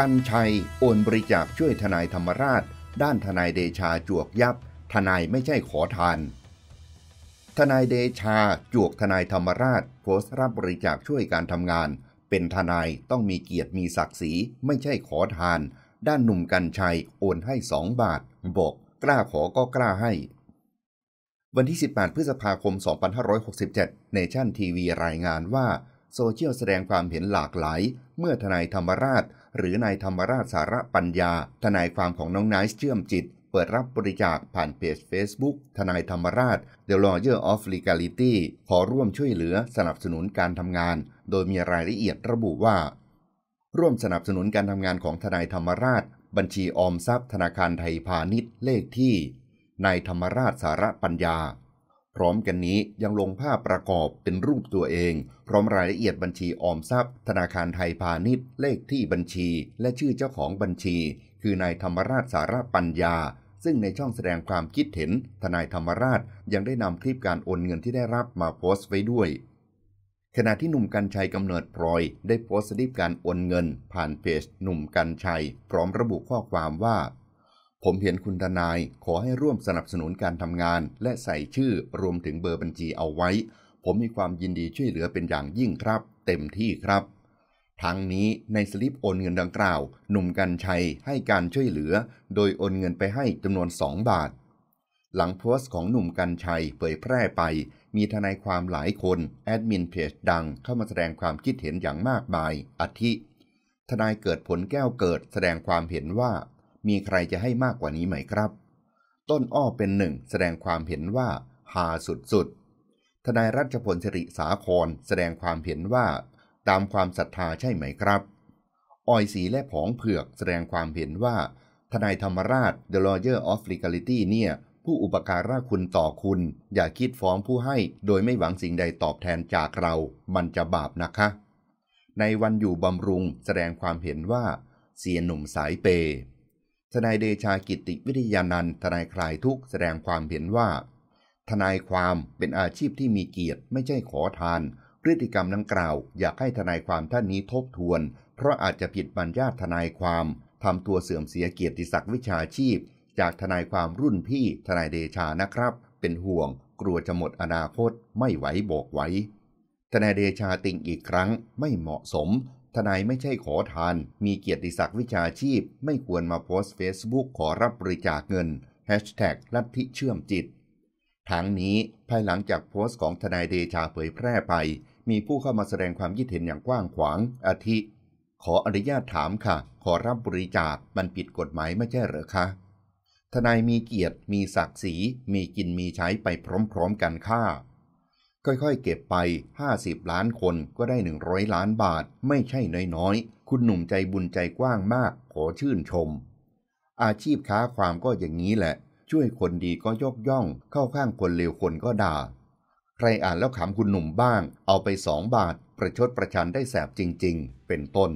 กันชัย โอนบริจาคช่วยทนายธรรมราช ด้านทนายเดชาจวกยับ ทนายไม่ใช่ขอทาน ทนายเดชาจวกทนายธรรมราช โพสต์รับบริจาคช่วยการทำงาน เป็นทนายต้องมีเกียรติมีศักดิ์ศรีไม่ใช่ขอทาน ด้านหนุ่มกันชัยโอนให้สองบาท บอก กล้าขอก็กล้าให้ วันที่18พฤษภาคม 2567เนชั่นทีวีรายงานว่าโซเชียลแสดงความเห็นหลากหลาย เมื่อทนายธรรมราช หรือนายธรรมราชสาระปัญญา ทนายความของน้องไนซ์เชื่อมจิต เปิดรับบริจาคผ่านเพจ Facebook ทนายธรรมราช The Lawyer of Legality ขอร่วมช่วยเหลือสนับสนุนการทำงาน โดยมีรายละเอียดระบุว่า ร่วมสนับสนุนการทำงานของทนายธรรมราช บัญชีออมทรัพย์ ธนาคารไทยพาณิชย์เลขที่นายธรรมราชสาระปัญญาพร้อมกันนี้ยังลงภาพประกอบเป็นรูปตัวเอง พร้อมรายละเอียดบัญชีออมทรัพย์ ธนาคารไทยพาณิชย์เลขที่บัญชี และชื่อเจ้าของบัญชี คือนายธรรมราชสารปัญญา ซึ่งในช่องแสดงความคิดเห็น ทนายธรรมราชยังได้นำคลิปการโอนเงินที่ได้รับมาโพสต์ไว้ด้วย ขณะที่หนุ่มกัญชัยกำเนิดพลอย ได้โพสต์คลิปการโอนเงิน ผ่านเพจหนุ่มกัญชัย พร้อมระบุข้อความว่าผมเห็นคุณทนาย ขอให้ร่วมสนับสนุนการทำงาน และใส่ชื่อรวมถึงเบอร์บัญชีเอาไว้ ผมมีความยินดีช่วยเหลือเป็นอย่างยิ่งครับ เต็มที่ครับ ทั้งนี้ในสลิปโอนเงินดังกล่าว หนุ่มกัญชัยให้การช่วยเหลือ โดยโอนเงินไปให้จำนวน 2 บาท หลังโพสต์ของหนุ่มกัญชัยเผยแพร่ไป มีทนายความหลายคนแอดมินเพจดังเข้ามาแสดงความคิดเห็นอย่างมากมายอาทิ ทนายเกิดผลแก้วเกิด แสดงความเห็นว่ามีใครจะให้มากกว่านี้ไหมครับ ต้นอ้อเป็นหนึ่ง แสดงความเห็นว่า หาสุดๆทนายรัชพลสิริสาคร แสดงความเห็นว่า ตามความศรัทธาใช่ไหมครับออยสีและผองเผือก แสดงความเห็นว่า ทนายธรรมราช The Lawyer of Legality เนี่ย ผู้อุปการะคุณต่อคุณ อย่าคิดฟ้องผู้ให้โดยไม่หวังสิ่งใดตอบแทนจากเรา มันจะบาปนะคะ ในวันอยู่บำรุงแสดงความเห็นว่า เสียหนุ่มสายเปยทนายเดชากิติวิทยานันทนายคลายทุกแสดงความเห็นว่า ทนายความเป็นอาชีพที่มีเกียรติไม่ใช่ขอทานพฤติกรรมดังกล่าว อยากให้ทนายความท่านนี้ทบทวน เพราะอาจจะผิดบัญญาตทนายความทำตัวเสื่อมเสียเกียรติศักดิ์วิชาชีพ จากทนายความรุ่นพี่ ทนายเดชานะครับ เป็นห่วง กลัวจะหมดอนาคตไม่ไหวบอกไว้ ทนายเดชาติงอีกครั้งไม่เหมาะสมทนายไม่ใช่ขอทาน มีเกียรติศักดิ์วิชาชีพ ไม่ควรมาโพสต์ Facebook ขอรับบริจาคเงินแฮชแท็กลัทธิเชื่อมจิต ทั้งนี้ภายหลังจากโพสต์ของทนายเดชาเผยแพร่ไป มีผู้เข้ามาแสดงความคิดเห็นอย่างกว้างขวางอาทิ ขออนุญาตถามค่ะ ขอรับบริจาค มันผิดกฎหมายไม่ใช่เหรอคะ ทนายมีเกียรติ มีศักดิ์ศรี มีกิน มีใช้ไปพร้อมๆกันค่ะค่อยๆ เก็บไป 50 ล้านคนก็ได้ 100 ล้านบาท ไม่ใช่น้อยๆ คุณหนุ่มใจบุญใจกว้างมาก ขอชื่นชม อาชีพค้าความก็อย่างนี้แหละ ช่วยคนดีก็ยกย่อง เข้าข้างคนเลวคนก็ด่า ใครอ่านแล้วขำคุณหนุ่มบ้าง เอาไปสองบาท ประชดประชันได้แสบจริงๆ เป็นต้น